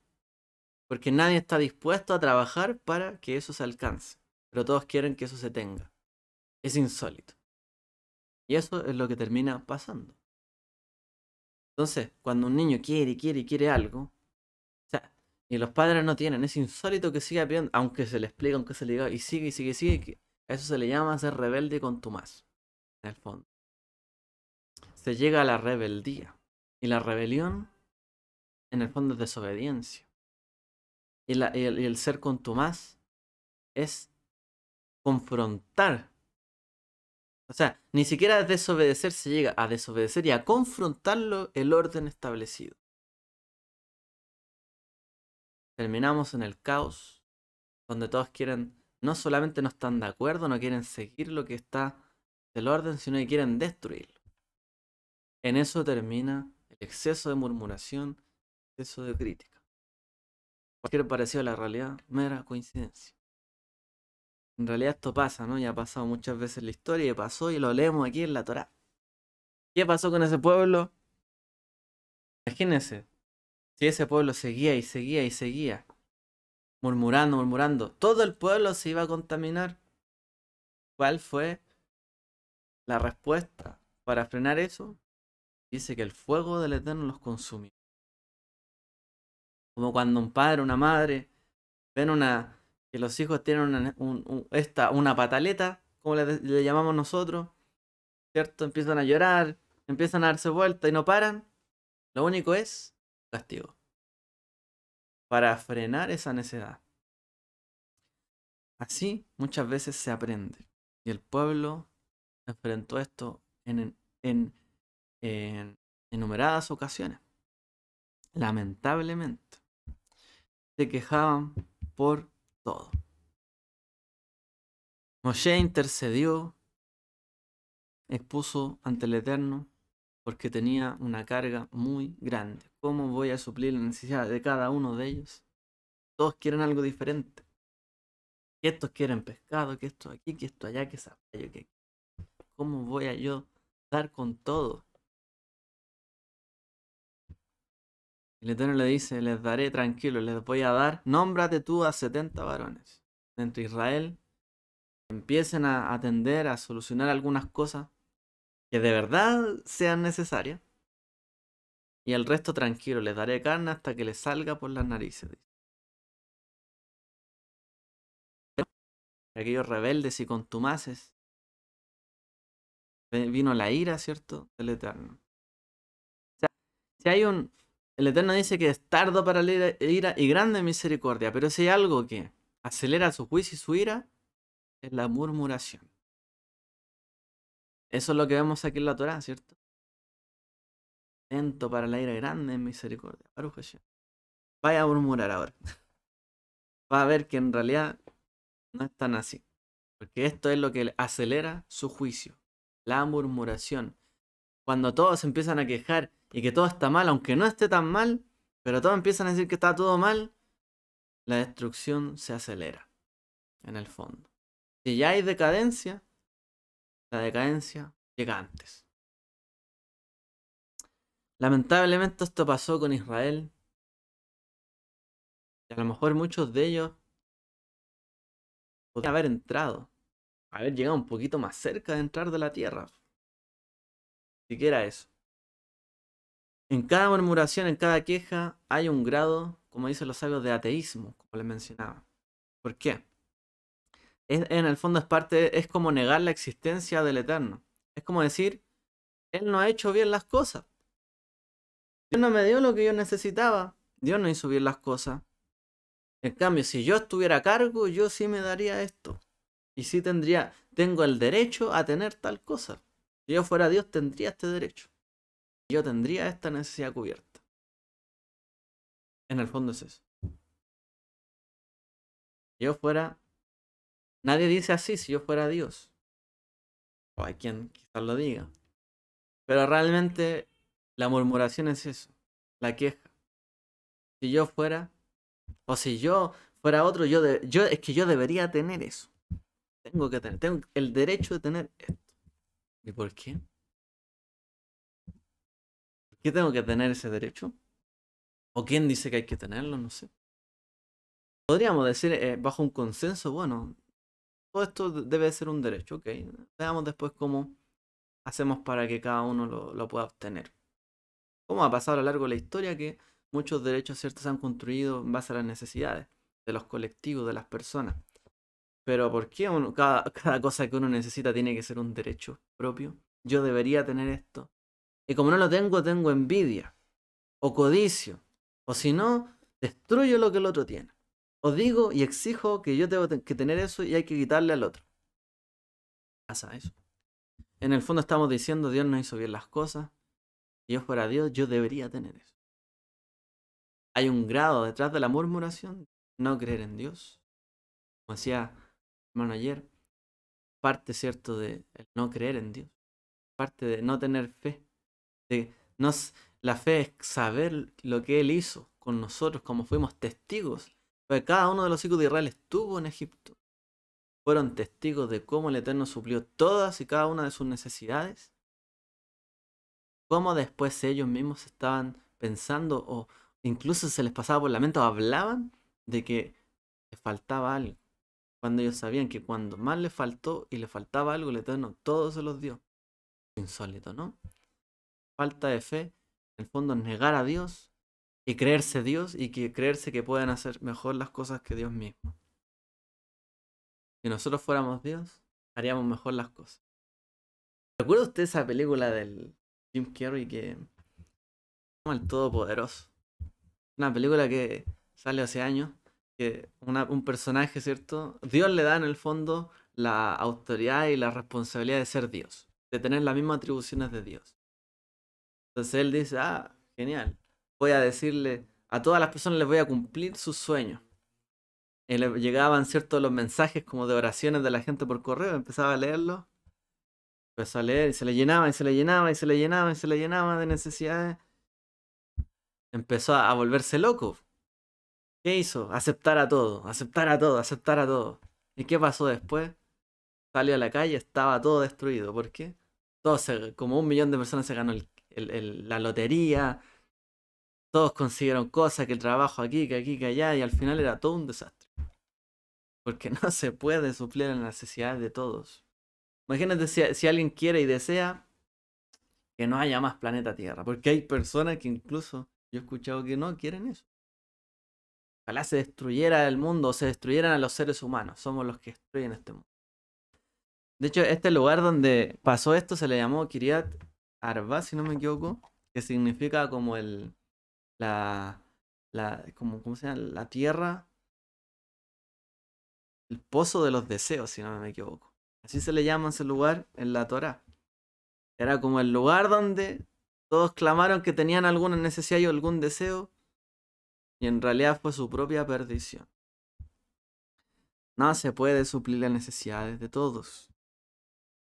Porque nadie está dispuesto a trabajar para que eso se alcance. Pero todos quieren que eso se tenga. Es insólito. Y eso es lo que termina pasando. Entonces, cuando un niño quiere, quiere, quiere algo, o sea, y los padres no tienen, es insólito que siga pidiendo, aunque se le explique, aunque se le diga, y sigue, y sigue, y sigue, eso se le llama ser rebelde con Tomás, en el fondo. Se llega a la rebeldía. Y la rebelión, en el fondo, es desobediencia. Y, el, ser con Tomás es confrontar. O sea, ni siquiera desobedecer se llega a desobedecer y a confrontarlo el orden establecido. Terminamos en el caos, donde todos quieren no solamente no están de acuerdo, no quieren seguir lo que está del orden, sino que quieren destruirlo. En eso termina el exceso de murmuración, el exceso de crítica. Cualquier parecido a la realidad, mera coincidencia. En realidad esto pasa, ¿no? Ya ha pasado muchas veces en la historia y pasó y lo leemos aquí en la Torá. ¿Qué pasó con ese pueblo? Imagínense, si ese pueblo seguía y seguía y seguía, murmurando, murmurando. Todo el pueblo se iba a contaminar. ¿Cuál fue la respuesta para frenar eso? Dice que el fuego del Eterno los consumió. Como cuando un padre, una madre, ven una que los hijos tienen una, esta, una pataleta, como le, llamamos nosotros, ¿cierto? Empiezan a llorar, empiezan a darse vuelta y no paran. Lo único es castigo para frenar esa necedad. Así muchas veces se aprende. Y el pueblo enfrentó esto en, en, en enumeradas ocasiones. Lamentablemente. Se quejaban por todo. Moshe intercedió, expuso ante el Eterno, porque tenía una carga muy grande. ¿Cómo voy a suplir la necesidad de cada uno de ellos? Todos quieren algo diferente. Que estos quieren pescado, que esto aquí, que esto allá, que zapallo, que ¿Cómo voy a yo dar con todo? El Eterno le dice, les daré tranquilo, les voy a dar, nómbrate tú a 70 varones dentro de Israel, empiecen a atender, a solucionar algunas cosas que de verdad sean necesarias y el resto tranquilo, les daré carne hasta que les salga por las narices. Aquellos rebeldes y contumaces. Vino la ira, ¿cierto? Del Eterno. si hay un... El Eterno dice que es tardo para la ira y grande misericordia, pero si hay algo que acelera su juicio y su ira, es la murmuración. Eso es lo que vemos aquí en la Torah, ¿cierto? para el aire grande, en misericordia. Vaya a murmurar ahora. Va a ver que en realidad no es tan así. Porque esto es lo que acelera su juicio. La murmuración. Cuando todos empiezan a quejar y que todo está mal, aunque no esté tan mal, pero todos empiezan a decir que está todo mal, la destrucción se acelera. En el fondo. Si ya hay decadencia, la decadencia llega antes. Lamentablemente esto pasó con Israel. Y a lo mejor muchos de ellos podrían haber entrado, haber llegado un poquito más cerca de entrar de la tierra. Siquiera eso. En cada murmuración, en cada queja, hay un grado, como dicen los sabios, de ateísmo, como les mencionaba. ¿Por qué? en el fondo es parte, es como negar la existencia del Eterno. Es como decir, Él no ha hecho bien las cosas. Dios no me dio lo que yo necesitaba. Dios no hizo bien las cosas. En cambio, si yo estuviera a cargo, yo sí me daría esto. Y sí tendría, tengo el derecho a tener tal cosa. Si yo fuera Dios, tendría este derecho. Yo tendría esta necesidad cubierta. En el fondo es eso. Si yo fuera... Nadie dice así si yo fuera Dios. O hay quien quizás lo diga. Pero realmente la murmuración es eso, la queja. Si yo fuera, o si yo fuera otro, yo, de, yo es que yo debería tener eso. Tengo que tener, tengo el derecho de tener esto. ¿Y por qué? ¿Por qué tengo que tener ese derecho? ¿O quién dice que hay que tenerlo? No sé. Podríamos decir, eh, bajo un consenso, bueno, todo esto debe ser un derecho, ok. Veamos después cómo hacemos para que cada uno lo, lo pueda obtener. ¿Cómo ha pasado a lo largo de la historia, que muchos derechos ciertos se han construido en base a las necesidades de los colectivos, de las personas. Pero ¿por qué cada, cosa que uno necesita tiene que ser un derecho propio? Yo debería tener esto. Y como no lo tengo, tengo envidia. O codicio. O si no, destruyo lo que el otro tiene. O digo y exijo que yo tengo que tener eso y hay que quitarle al otro. Pasa eso. En el fondo estamos diciendo Dios no hizo bien las cosas. Dios fuera Dios, yo debería tener eso. Hay un grado detrás de la murmuración, no creer en Dios. Como decía hermano ayer, parte, ¿cierto?, de no creer en Dios, parte de no tener fe, de la fe es saber lo que Él hizo con nosotros, como fuimos testigos, porque cada uno de los hijos de Israel estuvo en Egipto, fueron testigos de cómo el Eterno suplió todas y cada una de sus necesidades cómo después ellos mismos estaban pensando o incluso se les pasaba por la mente o hablaban de que les faltaba algo. Cuando ellos sabían que cuando más les faltó y les faltaba algo, el Eterno todo se los dio. Insólito, ¿no? Falta de fe, en el fondo, negar a Dios y creerse Dios y que creerse que pueden hacer mejor las cosas que Dios mismo. Si nosotros fuéramos Dios, haríamos mejor las cosas. ¿Recuerda usted esa película del Jim Carrey que. Como el Todopoderoso. Una película que sale hace años. Que un personaje, ¿cierto? Dios le da en el fondo la autoridad y la responsabilidad de ser Dios. De tener las mismas atribuciones de Dios. Entonces él dice: Ah, genial. Voy a decirle. A todas las personas les voy a cumplir sus sueños. le llegaban ciertos los mensajes como de oraciones de la gente por correo, empezaba a leerlos empezó pues, a leer y se le llenaba y se le llenaba y se le llenaba y se le llenaba de necesidades. Empezó a, volverse loco. ¿Qué hizo? Aceptar a todo, aceptar a todo, aceptar a todo. ¿Y qué pasó después? Salió a la calle, estaba todo destruido. ¿Por qué? Todos como un millón de personas se ganó la lotería, todos consiguieron cosas, que el trabajo aquí, que aquí, que allá, y al final era todo un desastre. Porque no se puede suplir las necesidades de todos. Imagínate si, alguien quiere y desea que no haya más planeta Tierra, porque hay personas que incluso yo he escuchado que no quieren eso. Ojalá se destruyera el mundo, se destruyeran a los seres humanos. Somos los que destruyen este mundo. De hecho, este lugar donde pasó esto se le llamó Kiryat Arba, si no me equivoco, que significa como el. La. como, ¿Cómo se llama? La tierra. El pozo de los deseos, si no me equivoco. Así se le llama ese lugar en la Torá. Era como el lugar donde todos clamaron que tenían alguna necesidad o algún deseo, y en realidad fue su propia perdición. No se puede suplir las necesidades de todos.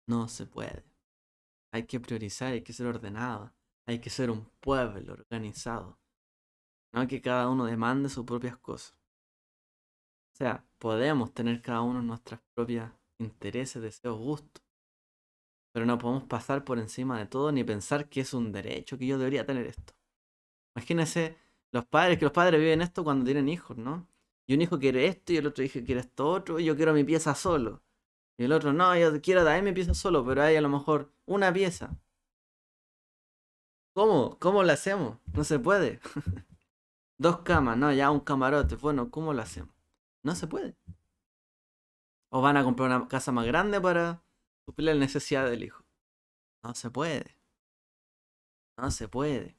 No se puede. Hay que priorizar, hay que ser ordenado, hay que ser un pueblo organizado. No hay que cada uno demande sus propias cosas. O sea, podemos tener cada uno nuestras propias intereses, deseos, gustos. Pero no podemos pasar por encima de todo ni pensar que es un derecho, que yo debería tener esto. Imagínense los padres, que los padres viven esto cuando tienen hijos, ¿no? Y un hijo quiere esto y el otro hijo quiere esto otro, y yo quiero mi pieza solo. Y el otro, no, yo quiero también mi pieza solo, pero hay a lo mejor una pieza. ¿Cómo? ¿Cómo lo hacemos? No se puede. Dos camas, no, ya un camarote. Bueno, ¿cómo lo hacemos? No se puede. O van a comprar una casa más grande para suplir la necesidad del hijo. No se puede. No se puede.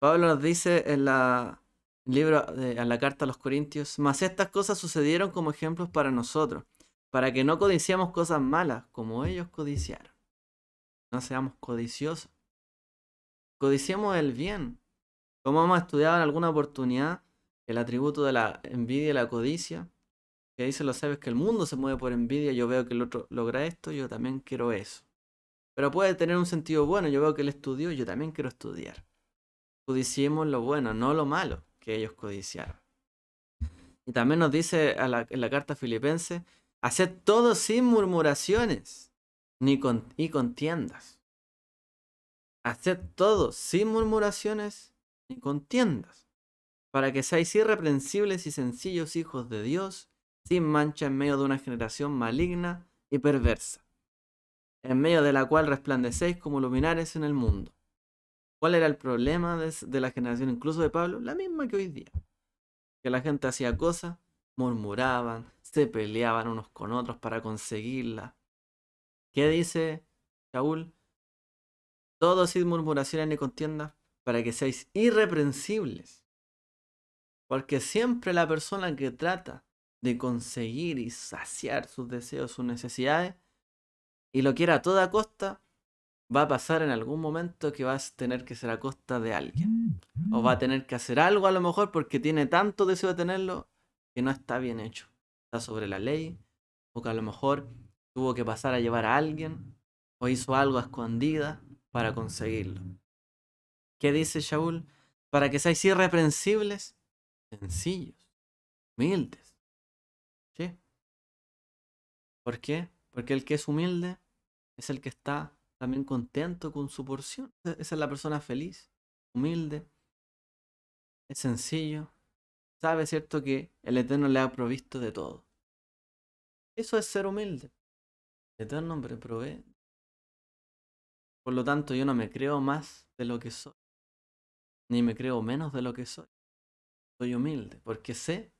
Pablo nos dice en la libro la carta a los Corintios, mas estas cosas sucedieron como ejemplos para nosotros, para que no codiciamos cosas malas como ellos codiciaron. No seamos codiciosos. Codiciemos el bien. Como hemos estudiado en alguna oportunidad, el atributo de la envidia y la codicia que dice lo sabes que el mundo se mueve por envidia, yo veo que el otro logra esto, yo también quiero eso. Pero puede tener un sentido bueno, yo veo que él estudió, yo también quiero estudiar. Codiciemos lo bueno, no lo malo que ellos codiciaron. Y también nos dice en la carta filipense, haced todo sin murmuraciones ni y contiendas. Haced todo sin murmuraciones ni contiendas, para que seáis irreprensibles y sencillos hijos de Dios, sin mancha en medio de una generación maligna y perversa, en medio de la cual resplandecéis como luminares en el mundo. ¿Cuál era el problema de, la generación incluso de Pablo? La misma que hoy día. Que la gente hacía cosas, murmuraban, se peleaban unos con otros para conseguirla. ¿Qué dice Saúl? Todo sin murmuraciones ni contiendas para que seáis irreprensibles. Porque siempre la persona que trata de conseguir y saciar sus deseos, sus necesidades, y lo quiera a toda costa, va a pasar en algún momento que vas a tener que ser a costa de alguien. Mm, o va a mm. tener que hacer algo a lo mejor porque tiene tanto deseo de tenerlo que no está bien hecho. Está sobre la ley, o que a lo mejor tuvo que pasar a llevar a alguien, o hizo algo a escondida para conseguirlo. ¿Qué dice Shaul? Para que seáis irreprensibles, sencillos, humildes ¿Por qué? Porque el que es humilde es el que está también contento con su porción. E-, esa es la persona feliz, humilde, es sencillo, sabe, ¿cierto?, que el Eterno le ha provisto de todo. Eso es ser humilde. El Eterno me provee. Por lo tanto, yo no me creo más de lo que soy, ni me creo menos de lo que soy. Soy humilde, porque sé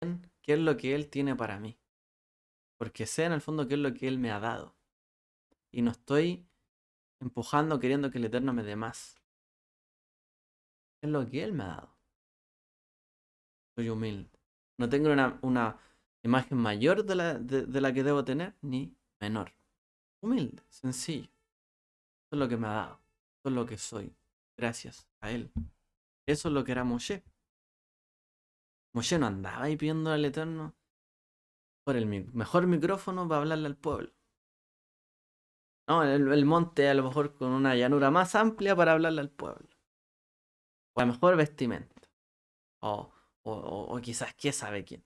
qué es lo que Él tiene para mí. Porque sé en el fondo qué es lo que Él me ha dado. Y no estoy empujando, queriendo que el Eterno me dé más. Es lo que Él me ha dado. Soy humilde. No tengo una, imagen mayor de la, la que debo tener, ni menor. Humilde, sencillo. Eso es lo que me ha dado. Eso es lo que soy. Gracias a Él. Eso es lo que era Moshe. Moshe no andaba ahí pidiendo al Eterno. Por el mejor micrófono para hablarle al pueblo. No, el, monte a lo mejor con una llanura más amplia para hablarle al pueblo. O a mejor vestimenta. O, quizás qué sabe quién.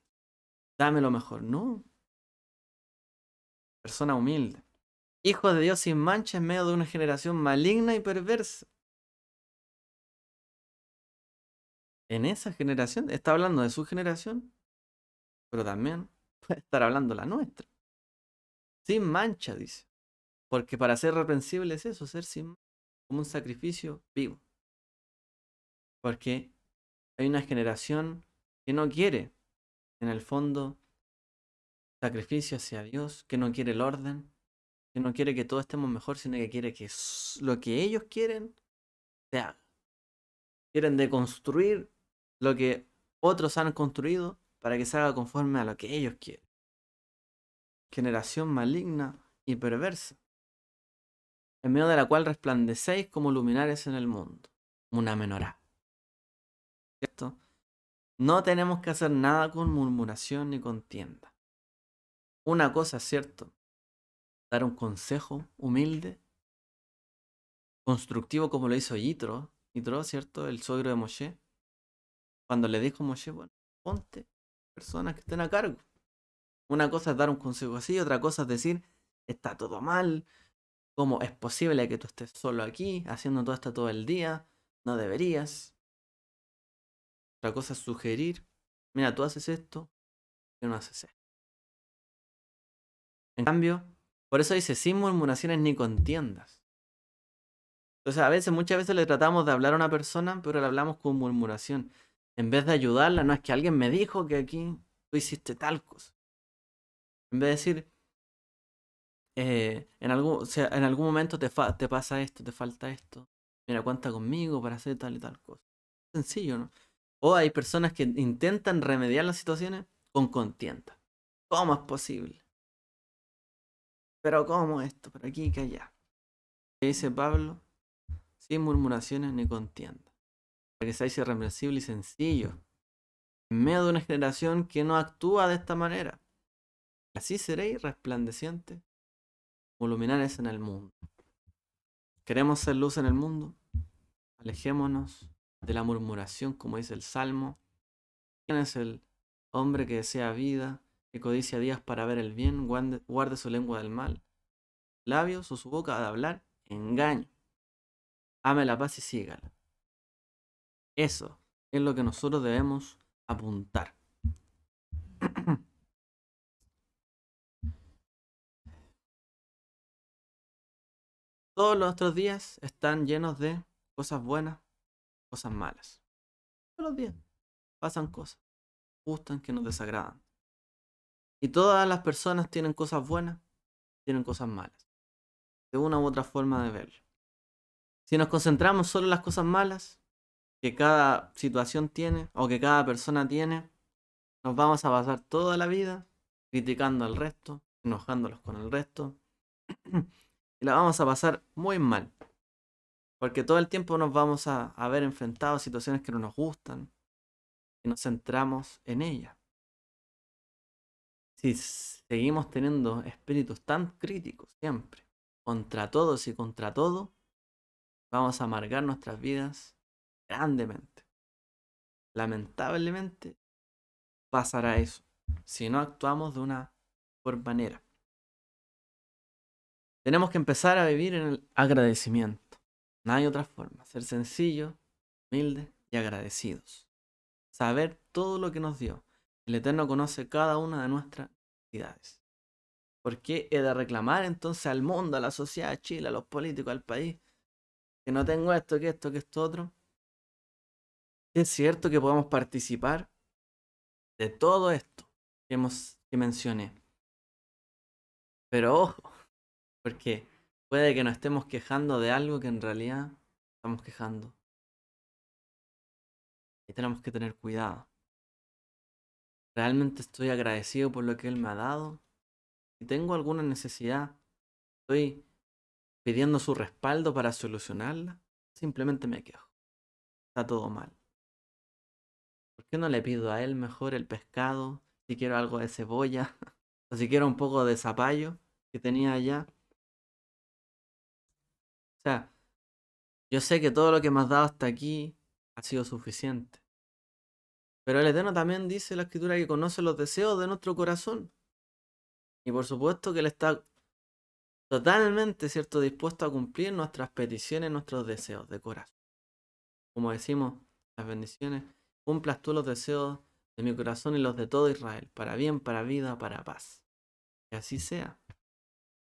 Dame lo mejor, ¿no? Persona humilde. Hijo de Dios sin mancha en medio de una generación maligna y perversa. En esa generación, está hablando de su generación, pero también estar hablando la nuestra. Sin mancha, dice. Porque para ser reprensible es eso, ser sin como un sacrificio vivo. Porque hay una generación que no quiere, en el fondo, sacrificio hacia Dios, que no quiere el orden, que no quiere que todos estemos mejor, sino que quiere que lo que ellos quieren se haga. Quieren deconstruir lo que otros han construido para que salga conforme a lo que ellos quieren. Generación maligna y perversa, en medio de la cual resplandecéis como luminares en el mundo, una menorá. ¿Cierto? No tenemos que hacer nada con murmuración ni contienda. Una cosa cierto, dar un consejo humilde, constructivo como lo hizo Yitro, Yitro, ¿cierto? El suegro de Moshe, cuando le dijo a Moshe, bueno, ponte personas que estén a cargo. Una cosa es dar un consejo así, otra cosa es decir, está todo mal, cómo es posible que tú estés solo aquí, haciendo todo esto todo el día, no deberías. Otra cosa es sugerir, mira, tú haces esto, y no haces esto. En cambio, por eso dice, sin murmuraciones ni contiendas. Entonces, a veces, muchas veces le tratamos de hablar a una persona, pero le hablamos con murmuración. En vez de ayudarla, no es que alguien me dijo que aquí tú hiciste tal cosa. En vez de decir, eh, en, algún, en algún momento te, te pasa esto, te falta esto. Mira, cuenta conmigo para hacer tal y tal cosa. Sencillo, ¿no? O hay personas que intentan remediar las situaciones con contienda. ¿Cómo es posible? Pero ¿cómo esto? Por aquí que allá. dice Pablo, sin murmuraciones ni contienda para que seáis irreversible y sencillo, en medio de una generación que no actúa de esta manera. Así seréis resplandecientes como en el mundo. ¿Queremos ser luz en el mundo? Alejémonos de la murmuración, como dice el Salmo. ¿Quién es el hombre que desea vida, que codicia días para ver el bien, guarde su lengua del mal? Labios o su boca de hablar, engaño. Ame la paz y sígala. Eso es lo que nosotros debemos apuntar. Todos los días están llenos de cosas buenas, cosas malas. Todos los días pasan cosas, gustan que nos desagradan. Y todas las personas tienen cosas buenas, tienen cosas malas, de una u otra forma de verlo. Si nos concentramos solo en las cosas malas, cada situación tiene o que cada persona tiene, nos vamos a pasar toda la vida criticando al resto, enojándolos con el resto. y la vamos a pasar muy mal. Porque todo el tiempo nos vamos a, Haber enfrentado a situaciones que no nos gustan y nos centramos en ellas. Si seguimos teniendo espíritus tan críticos siempre, contra todos y contra todo, vamos a amargar nuestras vidas grandemente. Lamentablemente pasará eso si no actuamos de una por manera. Tenemos que empezar a vivir en el agradecimiento. No hay otra forma. Ser sencillo, humilde y agradecidos. Saber todo lo que nos dio. El Eterno conoce cada una de nuestras necesidades. ¿Por qué he de reclamar entonces al mundo, a la sociedad, a Chile, a los políticos, al país, que no tengo esto, que esto, que esto otro? es cierto que podemos participar de todo esto que, hemos, que mencioné. Pero ojo, porque puede que nos estemos quejando de algo que en realidad estamos quejando. Y tenemos que tener cuidado. Realmente estoy agradecido por lo que Él me ha dado. Si tengo alguna necesidad, estoy pidiendo su respaldo para solucionarla. Simplemente me quejo. Está todo mal no le pido a él mejor el pescado? Si quiero algo de cebolla, o si quiero un poco de zapallo que tenía allá. O sea, yo sé que todo lo que me has dado hasta aquí ha sido suficiente. Pero el Eterno también dice la escritura que conoce los deseos de nuestro corazón. Y por supuesto que Él está totalmente, ¿cierto?, dispuesto a cumplir nuestras peticiones, nuestros deseos de corazón. Como decimos, las bendiciones cumplas tú los deseos de mi corazón y los de todo Israel, para bien, para vida, para paz. Que así sea.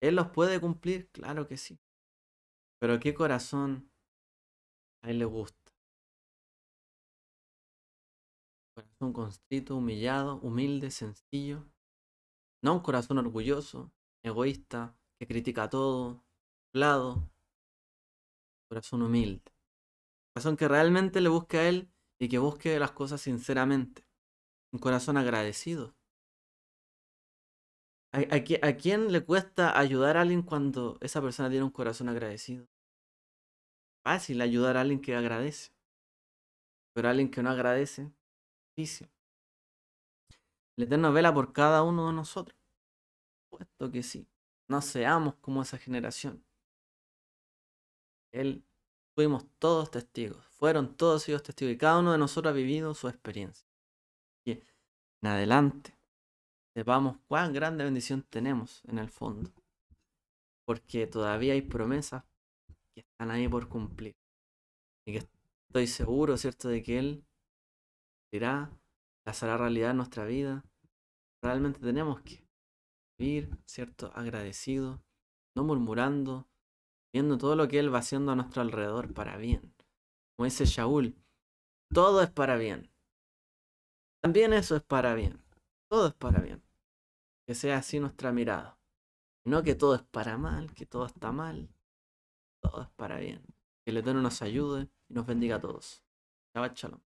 ¿Él los puede cumplir? Claro que sí. Pero ¿qué corazón a Él le gusta? Corazón constrito, humillado, humilde, sencillo. No un corazón orgulloso, egoísta, que critica todo, plado. Corazón humilde. Corazón que realmente le busca a Él y que busque las cosas sinceramente, un corazón agradecido. ¿A, quién le cuesta ayudar a alguien cuando esa persona tiene un corazón agradecido? Fácil ayudar a alguien que agradece, pero a alguien que no agradece, difícil. El Eterno vela por cada uno de nosotros, puesto que sí, no seamos como esa generación. Él Fuimos todos testigos, fueron todos ellos testigos y cada uno de nosotros ha vivido su experiencia. Y en adelante, sepamos cuán grande bendición tenemos en el fondo, porque todavía hay promesas que están ahí por cumplir y que estoy seguro, ¿cierto?, de que Él dirá, las hará realidad en nuestra vida. Realmente tenemos que vivir, ¿cierto?, agradecido, no murmurando, viendo todo lo que Él va haciendo a nuestro alrededor para bien. Como dice Shaul, todo es para bien. También eso es para bien. Todo es para bien. Que sea así nuestra mirada. No que todo es para mal, que todo está mal. Todo es para bien. Que el Eterno nos ayude y nos bendiga a todos. Shabbat Shalom.